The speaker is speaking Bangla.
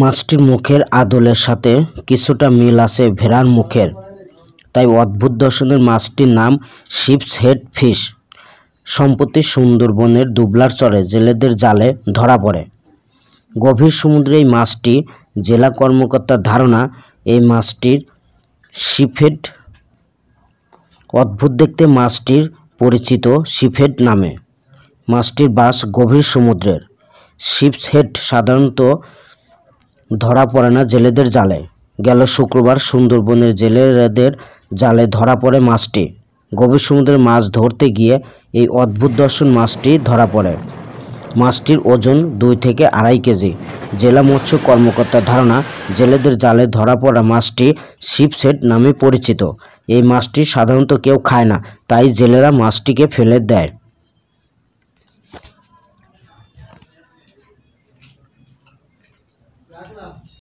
মাছটির মুখের আদলের সাথে কিছুটা মিল আছে ভেড়ার মুখের তাই অদ্ভুত দর্শনের মাছটির নাম শিপস হেড ফিশ সম্প্রতি সুন্দরবনের দুবলার চরে জেলেদের জালে ধরা পড়ে গভীর সমুদ্রে এই মাছটি জেলা কর্মকর্তার ধারণা এই মাছটির শিফেড অদ্ভুত দেখতে মাছটির পরিচিত শিফেড নামে মাছটির বাস গভীর সমুদ্রের শিপস হেড সাধারণত ধরা পড়ে না জেলেদের জালে গেল শুক্রবার সুন্দরবনের জেলেদের জালে ধরা পড়ে মাছটি গভীর সমুদ্রের মাছ ধরতে গিয়ে এই অদ্ভুত দর্শন মাছটি ধরা পড়ে মাছটির ওজন দুই থেকে আড়াই কেজি জেলা মৎস্য কর্মকর্তার ধারণা জেলেদের জালে ধরা পড়া মাছটি শিপসেট নামে পরিচিত এই মাছটি সাধারণত কেউ খায় না তাই জেলেরা মাছটিকে ফেলে দেয় রাখলাম